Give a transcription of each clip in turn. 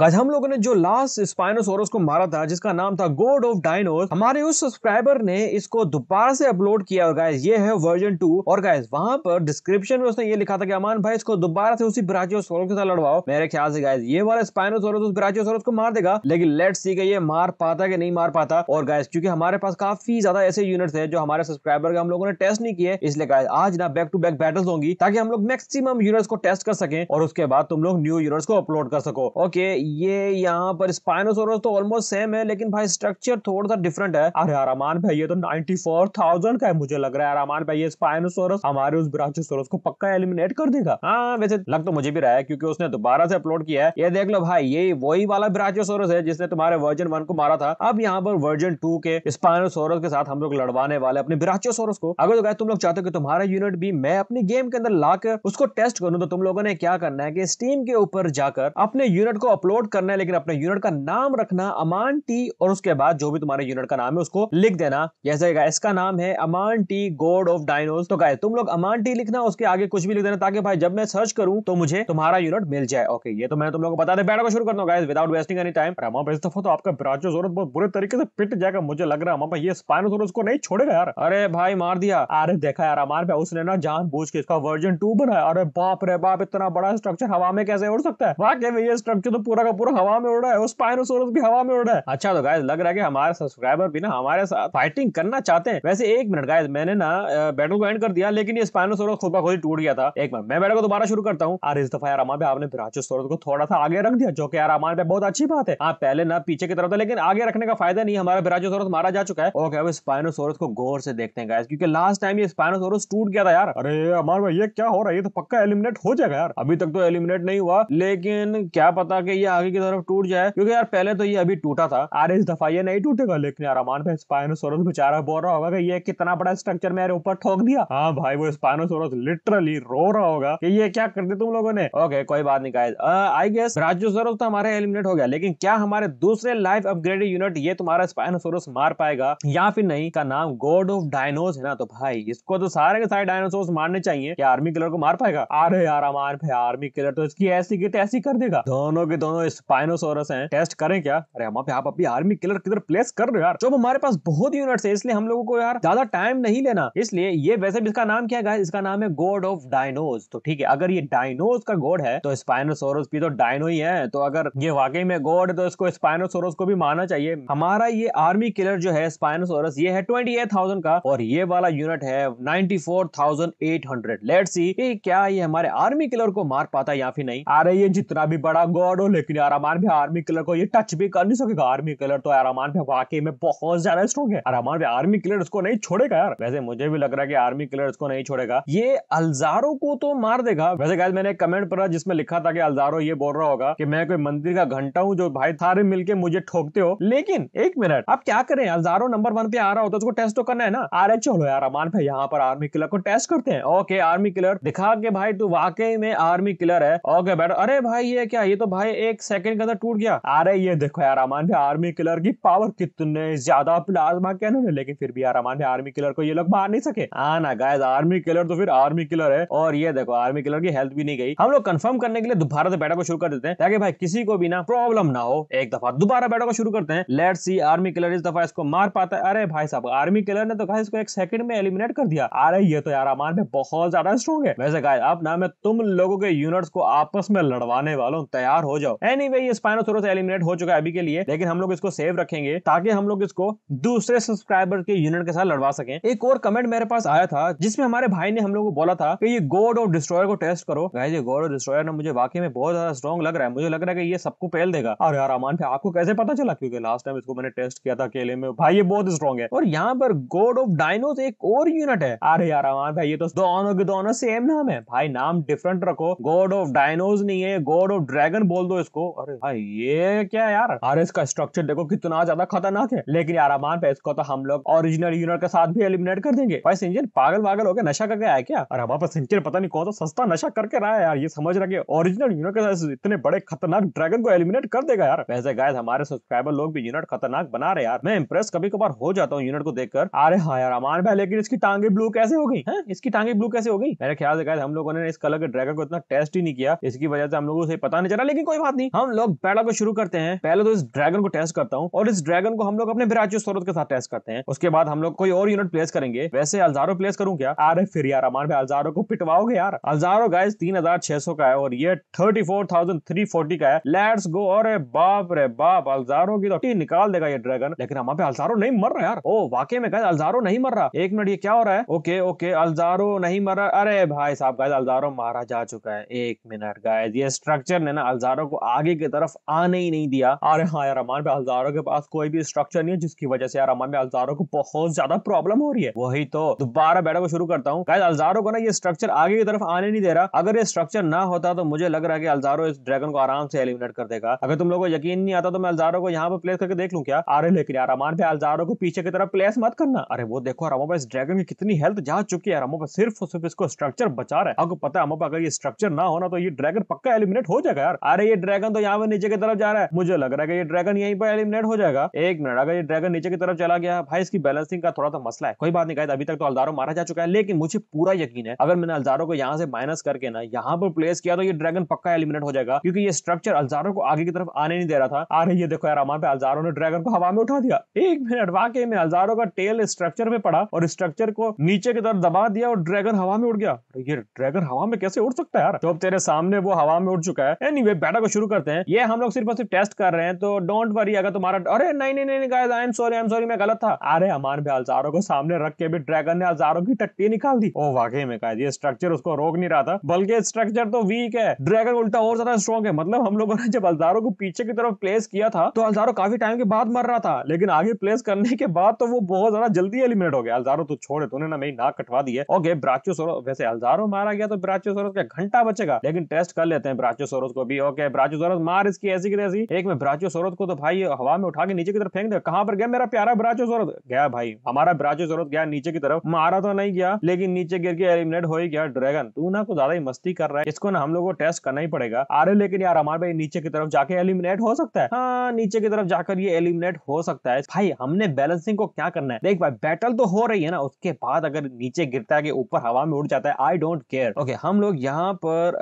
guys हम लोगों ने जो लास्ट स्पाइनोसोरस को मारा था जिसका नाम था गोड ऑफ डायनोस हमारे उस सब्सक्राइबर ने इसको दोबारा से अपलोड किया और गाइस ये है वर्जन टू और गाइस वहां पर डिस्क्रिप्शन में उसने ये लिखा था कि अमान भाई इसको दोबारा से उसी ब्राजियोसोरस के साथ लड़वाओ मेरे ख्याल से गाइस ये वाला स्पाइनोसोरस उस ब्राजियोसोरस को मार देगा लेकिन लेट सी ये मार पाता कि नहीं मार पाता और गाइस क्योंकि हमारे पास काफी ज्यादा ऐसे यूनिट्स है जो हमारे सब्सक्राइबर के हम लोगों ने टेस्ट नहीं किए इसलिए गाइस आज ना बैक टू बैक बैटल्स होंगी ताकि हम लोग मैक्सिमम यूनिट्स को टेस्ट कर सके और उसके बाद तुम लोग न्यू यूनिट्स को अपलोड कर सको ओके ये यहाँ पर स्पाइनोसोरस तो ऑलमोस्ट सेम है लेकिन भाई स्ट्रक्चर थोड़ा सा डिफरेंट है अरे आरामान भाई ये तो नाइनटी फोर थाउजेंड का है मुझे लग रहा है आरामान भाई ये स्पाइनोसोरस हमारे उस ब्रांचोसोरस को पक्का एलिमिनेट कर देगा हाँ वैसे लग तो मुझे भी रहा है क्योंकि उसने दोबारा से अपलोड किया है ये देख लो भाई ये वही वाला ब्रांचोसोरस है जिसने तुम्हारे वर्जन वन को मारा था अब यहाँ पर वर्जन टू के स्पाइनोसोरस के साथ हम लोग लड़वाने वाले अपने ब्रांचोसोरस को अगर तो तुम लोग चाहते हो कि तुम्हारा यूनिट भी मैं अपनी गेम के अंदर ला उसको टेस्ट करूँ तो तुम लोगों ने क्या करना है कि स्टीम के ऊपर जाकर अपने यूनिट को अपलोड नोट करना है लेकिन अपने यूनिट का नाम रखना अमान टी और उसके बाद जो भी तुम्हारे यूनिट का नाम है उसको लिख देना जैसे इसका नाम है अमान टी गोड ऑफ डायनोज तो गाय तुम लोग अमान टी लिखना उसके आगे कुछ भी लिख देना ताकि भाई जब मैं सर्च करूं तो मुझे तुम्हारा यूनिट मिल जाए ओके ये तो मैंने तुम लोग को बता दे बैठा को शुरू करना guys without wasting any time दफा तो आपका ब्राचो ब्राचोसोरस बहुत बुरे तरीके से पिट जाएगा मुझे लग रहा है मामा ये स्पाइनोसोरस को नहीं छोड़ेगा यार अरे भाई मार दिया अरे देखा यार अमार पे उसने ना जान बूझ के इसका वर्जन टू बनाया अरे बाप रे बाप इतना बड़ा स्ट्रक्चर हवा में कैसे उड़ सकता है वाकई में ये स्ट्रक्चर तो पूरा का पूरा हवा में उड़ रहा है उस पायनोसोरस भी हवा में उड़ रहा है अच्छा तो गाइज लग रहा है कि हमारे सब्सक्राइबर भी ना हमारे साथ फाइटिंग करना चाहते हैं वैसे एक मिनट गाइज मैंने ना बैटल को एंड कर दिया लेकिन ये स्पाइनोसोरस खुद खुद ही टूट गया था एक मिनट मैं बैटल को दोबारा शुरू करता हूँ इस दफा यार हमारे आपने ब्राचोसोरस को थोड़ा सा आगे रख दिया जो कि यार हमारे बहुत अच्छी बात है आप पहले ना पीछे की तरफ था लेकिन आगे रखने का फायदा नहीं हमारा ब्राचोसोरस मारा जा चुका है ओके अब स्पाइनोसोरस को गौर से देखते हैं गाइज क्योंकि लास्ट टाइम ये स्पाइनोसोरस टूट गया था यार अरे हमारे भाई ये क्या हो रहा है ये तो पक्का एलिमिनेट हो जाएगा यार अभी तक तो एलिमिनेट नहीं हुआ लेकिन क्या पता कि ये आगे की तरफ टूट जाए क्योंकि यार पहले तो ये अभी टूटा था आर इस दफा ये नहीं टूटेगा लेकिन यार अमान भाई स्पाइनोसोरस बेचारा बोल रहा होगा कि ये कितना बड़ा स्ट्रक्चर मेरे ऊपर ठोक दिया हाँ भाई वो स्पाइनोसोरस लिटरली रो रहा होगा कि ये क्या कर दिया तुम लोगों ने ओके कोई बात नहीं गाइस आई गेस राजोसोरस तो हमारे एलिमिनेट हो गया लेकिन क्या हमारे दूसरे लाइफ अपग्रेडेड यूनिट ये तुम्हारा स्पाइनोसोरस मार पाएगा या फिर नहीं का नाम गॉड ऑफ डायनोस है ना तो भाई इसको तो सारे के सारे डायनोसोर मारने चाहिए क्या आर्मी किलर को मार पाएगा अरे यार अमान भाई आर्मी किलर तो इसकी ऐसी की तैसी कर देगा दोनों के दोनों दोनों स्पाइनोसोरस हैं टेस्ट करें क्या अरे हम आप अपनी आर्मी किलर किधर प्लेस कर रहे हो यार जो हमारे पास बहुत यूनिट्स है इसलिए हम लोगों को यार ज्यादा टाइम नहीं लेना इसलिए ये वैसे भी इसका नाम क्या है इसका नाम है गोड ऑफ डायनोज तो ठीक है अगर ये डायनोज का गोड है तो स्पाइनोसोरस भी तो डायनो ही है तो अगर ये वाकई में गोड है तो इसको स्पाइनोसोरस को भी मानना चाहिए हमारा ये आर्मी किलर जो है स्पाइनोसोरस ये है ट्वेंटी का और ये वाला यूनिट है ninety four thousand eight hundred let see क्या ये हमारे आर्मी किलर को मार पाता है या फिर नहीं आ रही है जितना भी बड़ा गॉड हो oh, लेकिन यार अरमान भाई आर्मी किलर को ये टच भी कर नहीं सकेगा आर्मी किलर तो यार अरमान भाई वाकई में बहुत ज्यादा स्ट्रॉन्ग है अरमान भाई आर्मी किलर उसको नहीं छोड़ेगा यार वैसे मुझे भी लग रहा है कि आर्मी किलर उसको नहीं छोड़ेगा ये अलजारो को तो मार देगा वैसे गाय मैंने कमेंट पर जिसमें लिखा था कि अलजारो ये बोल रहा होगा कि मैं कोई मंदिर का घंटा हूँ जो भाई सारे मिलकर मुझे ठोकते हो लेकिन एक मिनट आप क्या करें अलजारो नंबर वन पे आ रहा होता है उसको टेस्ट तो करना है ना अरे चलो यार अमान भाई यहाँ पर आर्मी किलर को टेस्ट करते हैं ओके आर्मी किलर दिखा के भाई तू वाकई में आर्मी किलर है ओके बैठ अरे भाई ये क्या ये तो भाई एक एक सेकंड के अंदर टूट गया अरे ये देखो यार अमान भाई आर्मी किलर की पावर कितने ज्यादा प्लाज्मा कैनन है लेकिन फिर भी यार अमान भाई आर्मी किलर को ये लोग मार नहीं सके हाँ ना गायज आर्मी किलर तो फिर आर्मी किलर है और ये देखो आर्मी किलर की हेल्थ भी नहीं गई हम लोग कंफर्म करने के लिए दोबारा से बैठा को शुरू कर देते हैं ताकि भाई किसी को भी ना प्रॉब्लम ना हो एक दफा दोबारा बैठा को शुरू करते हैं लेट सी आर्मी किलर इस दफा इसको मार पाता है अरे भाई साहब आर्मी किलर ने तो गाय इसको एक सेकंड में एलिमिनेट कर दिया अरे ये तो यार अमान भाई बहुत ज्यादा स्ट्रॉन्ग है वैसे गाय अब ना मैं तुम लोगों के यूनिट्स को आपस में लड़वाने वालों तैयार हो जाओ एनी anyway, ये स्पाइनोसोरस एलिमिनेट हो चुका है अभी के लिए लेकिन हम लोग इसको सेव रखेंगे ताकि हम लोग इसको दूसरे सब्सक्राइबर के यूनिट के साथ लड़वा सके एक और कमेंट मेरे पास आया था जिसमें हमारे भाई ने हम लोग को बोला था कि ये गोड ऑफ डिस्ट्रॉयर को टेस्ट करो गाइस ये गोड ऑफ डिस्ट्रॉयर ना मुझे वाकई में बहुत ज्यादा स्ट्रॉन्ग लग रहा है मुझे लग रहा है कि ये सबको पहल देगा और यार अमान पे आपको कैसे पता चला क्योंकि लास्ट टाइम इसको मैंने टेस्ट किया था अकेले में भाई ये बहुत स्ट्रॉन्ग है और यहाँ पर गोड ऑफ डायनोस एक और यूनिट है अरे यार अमान भाई ये तो दोनों के दोनों सेम नाम है भाई नाम डिफरेंट रखो गोड ऑफ डायनोज नहीं है गोड ऑफ ड्रैगन बोल दो इसको इसको अरे भाई ये क्या यार अरे इसका स्ट्रक्चर देखो कितना ज्यादा खतरनाक है लेकिन यार अमान पे इसको तो हम लोग ओरिजिनल यूनिट के साथ भी एलिमिनेट कर देंगे भाई सिंजन पागल वागल हो गया नशा करके आया क्या अरे बाबा पास सिंचन पता नहीं कौन सा सस्ता नशा करके रहा है यार ये समझ रहा है ओरिजिनल यूनिट के साथ इतने बड़े खतरनाक ड्रैगन को एलिमिनेट कर देगा यार वैसे गाय हमारे सब्सक्राइबर लोग भी यूनिट खतरनाक बना रहे यार मैं इंप्रेस कभी कभार हो जाता हूँ यूनिट को देखकर अरे हाँ यार अमान भाई लेकिन इसकी टांगे ब्लू कैसे हो गई है इसकी टांगे ब्लू कैसे हो गई मेरे ख्याल से गाय हम लोगों ने इस कलर के ड्रैगन को इतना टेस्ट ही नहीं किया इसकी वजह से हम लोगों को पता नहीं चला लेकिन कोई बात नहीं हम लोग बैटल को शुरू करते हैं पहले तो इस ड्रैगन को टेस्ट करता हूँ और इस ड्रैगन को हम लोग अपने के साथ टेस्ट करते हैं उसके बाद हम लोग कोई और यूनिट प्लेस करेंगे वैसे अलजारो प्लेस करूँ क्या अरे फिर यार अमान भाई अलजारो को पिटवाओगे यार अलजारो गाइस तीन का है और ये थर्टी का है लेट्स गो और बाप रे बाप अलजारो की तो निकाल देगा ये ड्रैगन लेकिन हमारे अल्जारो नहीं मर रहा यार ओ वाकई में गाइस अल्जारो नहीं मर रहा एक मिनट ये क्या हो रहा है ओके ओके अल्जारो नहीं मर रहा अरे भाई साहब गाय अल्जारो मारा जा चुका है एक मिनट गाइस ये स्ट्रक्चर ने ना अलजारो को आगे की तरफ आने ही नहीं दिया अरे हाँ यार अमान हजारों के पास कोई भी स्ट्रक्चर नहीं है जिसकी वजह से यार अमान हजारों को बहुत ज्यादा प्रॉब्लम हो रही है वही तो दोबारा बैठा को शुरू करता हूँ अलजारो को ना ये स्ट्रक्चर आगे की तरफ आने नहीं दे रहा अगर ये स्ट्रक्चर ना होता तो मुझे लग रहा है कि अल्जारो इस ड्रैगन को आराम से एलिमिनेट कर देगा अगर तुम लोग को यकीन नहीं आता तो मैं अल्जारो को यहाँ पर प्लेस करके देख लू क्या अरे लेकिन यार अमान पे अलजारो को पीछे की तरफ प्लेस मत करना अरे वो देखो रमो इस ड्रैगन की कितनी हेल्थ जा चुकी है रमो सिर्फ सिर्फ इसको स्ट्रक्चर बचा रहा है आपको पता है अमोपा अगर ये स्ट्रक्चर ना होना तो ये ड्रैगन पक्का एलिमिनेट हो जाएगा यार अरे ये ड्रैगन ड्रैगन तो यहाँ पे नीचे की तरफ जा रहा है मुझे लग रहा है कि ये ड्रैगन यहीं पर एलिमिनेट हो जाएगा एक मिनट अगर ये ड्रैगन नीचे की तरफ चला गया भाई इसकी बैलेंसिंग का थोड़ा सा तो मसला है कोई बात नहीं कहता अभी तक तो अलदारो मारा जा चुका है लेकिन मुझे पूरा यकीन है अगर मैंने अलजारो को यहाँ से माइनस करके ना यहाँ पर प्लेस किया तो ये ड्रैगन पक्का एलिमिनेट हो जाएगा क्योंकि ये स्ट्रक्चर अलजारो को आगे की तरफ आने नहीं दे रहा था आ रही है देखो यार हमारे अलजारो ने ड्रैगन को हवा में उठा दिया एक मिनट वाकई में अलजारो का टेल स्ट्रक्चर में पड़ा और स्ट्रक्चर को नीचे की तरफ दबा दिया और ड्रैगन हवा में उड़ गया ये ड्रैगन हवा में कैसे उड़ सकता है यार जब तो तेरे सामने वो हवा में उड़ चुका है एनीवे anyway, बैठा को शुरू कर करते हैं ये हम लोग सिर्फ और सिर्फ टेस्ट कर रहे हैं तो डोंट वरी अगर तुम्हारा अरे नहीं नहीं नहीं guys I am sorry I am sorry मैं गलत था अरे हमारे भी हजारों को सामने रख के भी ड्रैगन ने हजारों की टट्टी निकाल दी ओ वाकई में गाइस ये स्ट्रक्चर उसको रोक नहीं रहा था बल्कि स्ट्रक्चर तो वीक है ड्रैगन उल्टा और ज्यादा स्ट्रॉन्ग है मतलब हम लोगों ने जब हजारों को पीछे की तरफ प्लेस किया था तो हजारों काफी टाइम के बाद मर रहा था लेकिन आगे प्लेस करने के बाद तो वो बहुत ज्यादा जल्दी एलिमिनेट हो गया हजारों तो छोड़े तूने ना मेरी नाक कटवा दी है ओके ब्राचोसोरस वैसे हजारों मारा गया तो ब्राचोसोरस का घंटा बचेगा लेकिन टेस्ट कर लेते हैं ब्राचोसोरस को भी ओके ब्राचो जरूरत मार इसकी ऐसी की ऐसी एक में ब्राचोसोरत को तो भाई हवा में उठा के नीचे की तरफ फेंक दिया कहां पर गया मेरा प्यारा ब्राचोसोरत गया भाई हमारा ब्राचोसोरत गया नीचे की तरफ मारा तो नहीं गया लेकिन नीचे गिर के एलिमिनेट हो ही गया ड्रैगन तू ना को ज्यादा ही मस्ती कर रहा है इसको ना हम लोग को टेस्ट करना ही पड़ेगा अरे लेकिन यार हमारे भाई नीचे की तरफ जाके एलिमिनेट हो सकता है हाँ नीचे की तरफ जाकर ये एलिमिनेट हो सकता है भाई हमने बैलेंसिंग को क्या करना है देख भाई बैटल तो हो रही है ना उसके बाद अगर नीचे गिरता है कि ऊपर हवा में उड़ जाता है आई डोंट केयर ओके हम लोग यहाँ पर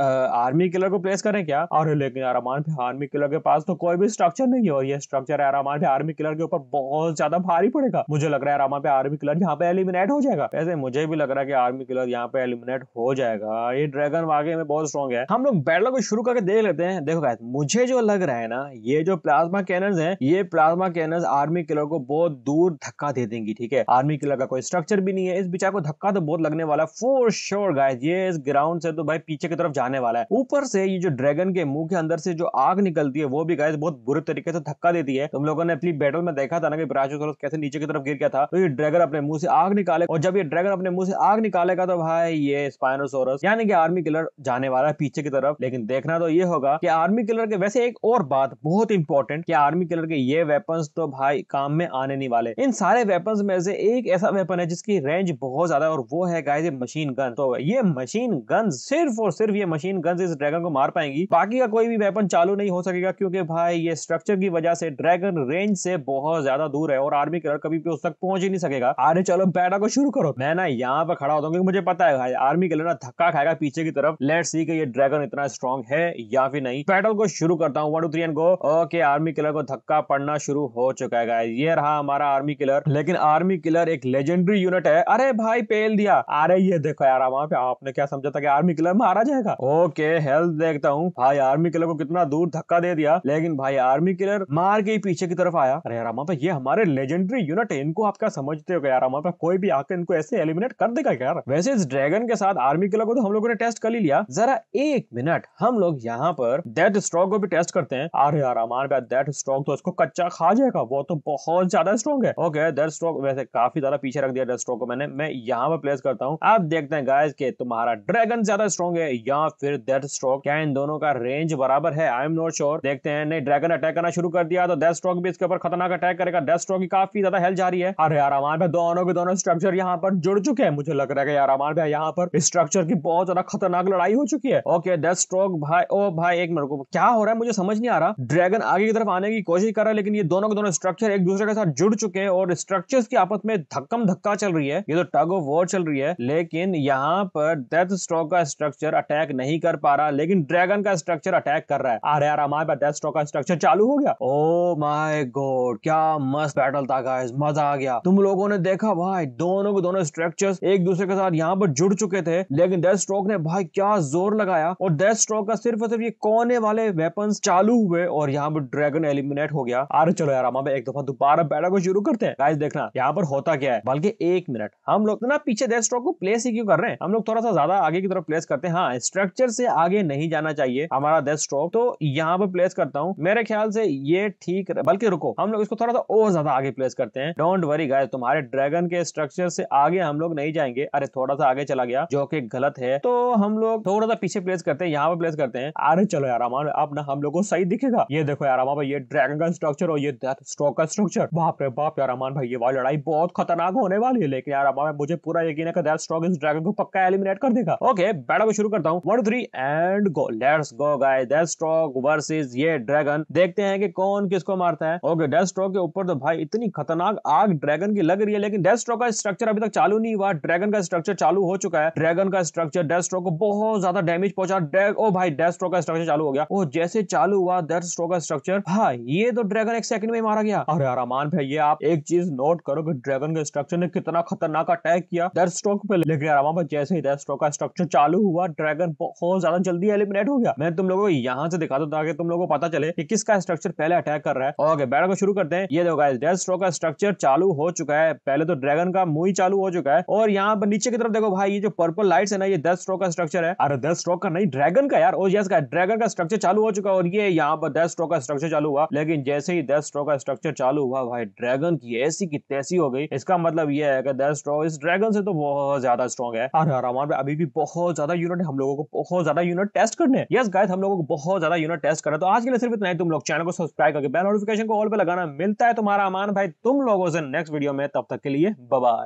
आर्मी किलर को प्लेस करें क्या अरे लेकिन यार एरामान आर्मी किलर के पास तो कोई भी स्ट्रक्चर नहीं है और ये स्ट्रक्चर एरामान फिर आर्मी किलर के ऊपर बहुत ज्यादा भारी पड़ेगा मुझे लग रहा है एरामान आर्मी किलर यहाँ पे एलिमिनेट हो जाएगा ऐसे मुझे भी लग रहा है कि आर्मी किलर यहाँ पे एलिमिनेट हो जाएगा ये ड्रैगन वाकई में बहुत स्ट्रॉन्ग है हम लोग बैटल को शुरू करके देख लेते हैं देखो गाइस मुझे जो लग रहा है ना ये जो प्लाज्मा कैनर्स है ये प्लाज्मा कैनर्स आर्मी किलर को बहुत दूर धक्का दे देंगी ठीक है आर्मी किलर का कोई स्ट्रक्चर भी नहीं है इस बिचार को धक्का तो बहुत लगने वाला फोर श्योर गाइस ये इस ग्राउंड से तो भाई पीछे की तरफ जाने वाला है ऊपर से ये जो ड्रैगन के मुंह के अंदर से जो आग निकलती है वो भी गाइस बहुत बुरे तरीके से धक्का देती है तुम लोगों ने अपनी बैटल में देखा था ना कि सोरस कैसे नीचे की तरफ गिर गया था तो ये ड्रैगन अपने मुंह से आग निकाले और जब ये ड्रैगन अपने मुंह से आग निकालेगा तो भाई ये स्पाइनोसोरस यानी कि आर्मी किलर जाने वाला है पीछे की तरफ लेकिन देखना तो ये होगा कि आर्मी किलर के वैसे एक और बात बहुत इंपॉर्टेंट कि आर्मी किलर के ये वेपन तो भाई काम में आने नहीं वाले इन सारे वेपन में से एक ऐसा वेपन है जिसकी रेंज बहुत ज्यादा और वो है गाय मशीन गन तो ये मशीन गन सिर्फ और सिर्फ ये मशीन गन इस ड्रैगन को मार पाएंगी बाकी का कोई भी वेपन ड्रैगन चालू नहीं हो सकेगा क्योंकि भाई ये स्ट्रक्चर की वजह से ड्रैगन रेंज से बहुत ज्यादा दूर है और आर्मी कलर कभी भी उस तक पहुंच ही नहीं सकेगा अरे चलो बैठा को शुरू करो मैं ना यहाँ पर खड़ा होता हूँ क्योंकि मुझे पता है भाई आर्मी कलर ना धक्का खाएगा पीछे की तरफ लेट सी कि ये ड्रैगन इतना स्ट्रॉन्ग है या फिर नहीं पैटल को शुरू करता हूँ one two three and go okay army killer को धक्का पड़ना शुरू हो चुका है ये रहा हमारा आर्मी किलर लेकिन आर्मी किलर एक लेजेंडरी यूनिट है अरे भाई पेल दिया अरे ये देखो यार वहाँ पे आपने क्या समझा था कि आर्मी किलर मारा जाएगा ओके हेल्थ देखता हूँ भाई आर्मी किलर को कितना अपना दूर धक्का दे दिया लेकिन भाई आर्मी किलर मार के पीछे की तरफ आया अरे यार पे ये हमारे लेजेंडरी यूनिट है इनको आप क्या समझते हो यार पे कोई भी आकर इनको ऐसे एलिमिनेट कर देगा यार वैसे इस ड्रैगन के साथ आर्मी किलर को तो हम लोगों ने टेस्ट कर ही लिया जरा एक मिनट हम लोग यहाँ पर डेथ स्ट्रॉक को भी टेस्ट करते हैं अरे यार हमारे डेथ स्ट्रॉक तो इसको कच्चा खा जाएगा वो तो बहुत ज्यादा स्ट्रॉन्ग है ओके डेथ स्ट्रॉक वैसे काफी ज्यादा पीछे रख दिया डेथ स्ट्रॉक को मैंने मैं यहाँ पर प्लेस करता हूँ आप देखते हैं गाइस के तुम्हारा ड्रैगन ज्यादा स्ट्रॉन्ग है या फिर डेथ स्ट्रॉक क्या इन दोनों का रेंज बराबर है है आई एम नॉट श्योर देखते हैं नहीं ड्रैगन अटैक करना शुरू कर दिया तो डेथ स्ट्रॉक भी इसके ऊपर खतरनाक अटैक करेगा डेथ स्ट्रॉक की काफी ज्यादा हेल्थ जा रही है अरे यार अमान भाई दोनों के दोनों स्ट्रक्चर यहाँ पर जुड़ चुके हैं मुझे लग रहा है यार अमान भाई यहाँ पर स्ट्रक्चर की बहुत ज्यादा खतरनाक लड़ाई हो चुकी है ओके डेथ स्ट्रॉक भाई ओ भाई एक मिनट को क्या हो रहा है मुझे समझ नहीं आ रहा ड्रैगन आगे की तरफ आने की कोशिश कर रहा है लेकिन ये दोनों के दोनों स्ट्रक्चर एक दूसरे के साथ जुड़ चुके हैं और स्ट्रक्चर की आपस में धक्कम धक्का चल रही है ये तो टग ऑफ वॉर चल रही है लेकिन यहाँ पर डेथ स्ट्रॉक का स्ट्रक्चर अटैक नहीं कर पा रहा लेकिन ड्रैगन का स्ट्रक्चर अटैक कर रहा है है अरे यार हमारे पास डेथ का स्ट्रक्चर चालू हो गया ओ माय गॉड क्या मस्त बैटल था गाइस मजा आ गया तुम लोगों ने देखा भाई दोनों के दोनों स्ट्रक्चर्स एक दूसरे के साथ यहाँ पर जुड़ चुके थे लेकिन डेथ स्ट्रोक ने भाई क्या जोर लगाया और डेथ स्ट्रोक का सिर्फ सिर्फ ये कोने वाले वेपन चालू हुए और यहाँ पर ड्रैगन एलिमिनेट हो गया अरे चलो यार हमारे एक दफा दोबारा बैटल को शुरू करते हैं गाइस देखना यहाँ पर होता क्या है बल्कि एक मिनट हम लोग ना पीछे डेथ स्ट्रोक को प्लेस ही क्यों कर रहे हैं हम लोग थोड़ा सा ज्यादा आगे की तरफ प्लेस करते हैं हाँ स्ट्रक्चर से आगे नहीं जाना चाहिए हमारा डेथ स्ट्रोक तो यहाँ पर प्लेस करता हूँ मेरे ख्याल से ये ठीक बल्कि रुको हम लोग इसको थोड़ा सा और ज्यादा आगे प्लेस करते हैं डोंट वरी गाय तुम्हारे ड्रैगन के स्ट्रक्चर से आगे हम लोग नहीं जाएंगे अरे थोड़ा सा आगे चला गया जो कि गलत है तो हम लोग थोड़ा सा पीछे प्लेस करते हैं यहाँ पर प्लेस करते हैं अरे चलो यार अमान अब ना हम लोग को सही दिखेगा ये देखो यार अमान भाई ये ड्रैगन का स्ट्रक्चर और ये डेथ स्ट्रोक का स्ट्रक्चर बाप रे बाप यार अमान भाई ये वाली लड़ाई बहुत खतरनाक होने वाली है लेकिन यार अमान मुझे पूरा यकीन है कि डेथ स्ट्रोक इस ड्रैगन को पक्का एलिमिनेट कर देगा ओके बैठा को शुरू करता हूँ one three and go let's go guy death Deathstroke versus ये ड्रैगन देखते हैं कि कौन किसको मारता है ओके डेस्ट्रॉक के ऊपर तो भाई इतनी खतरनाक आग ड्रैगन की लग रही है लेकिन डेस्ट्रॉक का स्ट्रक्चर अभी तक चालू नहीं हुआ ड्रैगन का स्ट्रक्चर चालू हो चुका है ड्रैगन का स्ट्रक्चर डेस्ट्रॉक को बहुत ज्यादा डैमेज पहुंचा ओ भाई डेस्ट्रॉक का स्ट्रक्चर चालू हो गया ओ जैसे चालू हुआ डेस्ट्रॉक का स्ट्रक्चर भाई ये तो ड्रैगन एक सेकंड में मारा गया अरे यार अरमान भाई ये आप एक चीज नोट करो कि ड्रैगन के स्ट्रक्चर ने कितना खतरनाक अटैक किया डेस्ट्रॉक पे लेकिन अरमान भाई जैसे ही डेस्ट्रॉक का स्ट्रक्चर चालू हुआ ड्रैगन बहुत ज्यादा जल्दी एलिमिनेट हो गया मैं तुम लोगों को यहाँ से से दिखा दो ताकि तुम लोगों को पता चले कि किसका स्ट्रक्चर पहले अटैक कर रहा है ओके बैटल को शुरू करते हैं ये देखो गाइस डेथ स्ट्रोक का स्ट्रक्चर चालू हो चुका है पहले तो ड्रैगन का मुंह ही चालू हो चुका है और यहाँ पर नीचे की तरफ देखो भाई ये जो पर्पल लाइट्स है ना ये डेथ स्ट्रोक का स्ट्रक्चर है अरे डेथ स्ट्रोक का नहीं ड्रैगन का यार और oh यस का ड्रैगन का स्ट्रक्चर चालू हो चुका है और ये यहाँ पर डेथ स्ट्रोक का स्ट्रक्चर चालू हुआ लेकिन जैसे ही डेथ स्ट्रोक का स्ट्रक्चर चालू हुआ भाई ड्रैगन की ऐसी की तैसी हो गई इसका मतलब ये है कि डेथ स्ट्रोक इस ड्रैगन से तो बहुत ज्यादा स्ट्रॉन्ग है अरे हमारे अभी भी बहुत ज्यादा यूनिट है हम लोगों को बहुत ज्यादा यूनिट टेस्ट करने यस गाइस हम लोगों को बहुत ज्यादा यूनिट टेस्ट करना तो आज के लिए सिर्फ इतना ही तुम लोग चैनल को सब्सक्राइब करके बेल नोटिफिकेशन को ऑल पे लगाना मिलता है तुम्हारा अमान भाई तुम लोगों से नेक्स्ट वीडियो में तब तक के लिए बाय